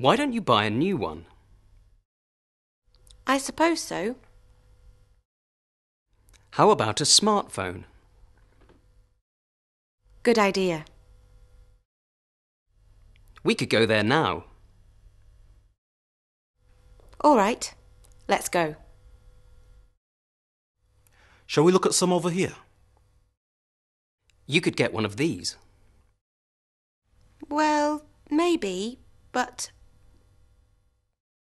Why don't you buy a new one? I suppose so. How about a smartphone? Good idea. We could go there now. All right, let's go. Shall we look at some over here? You could get one of these. Well, maybe, but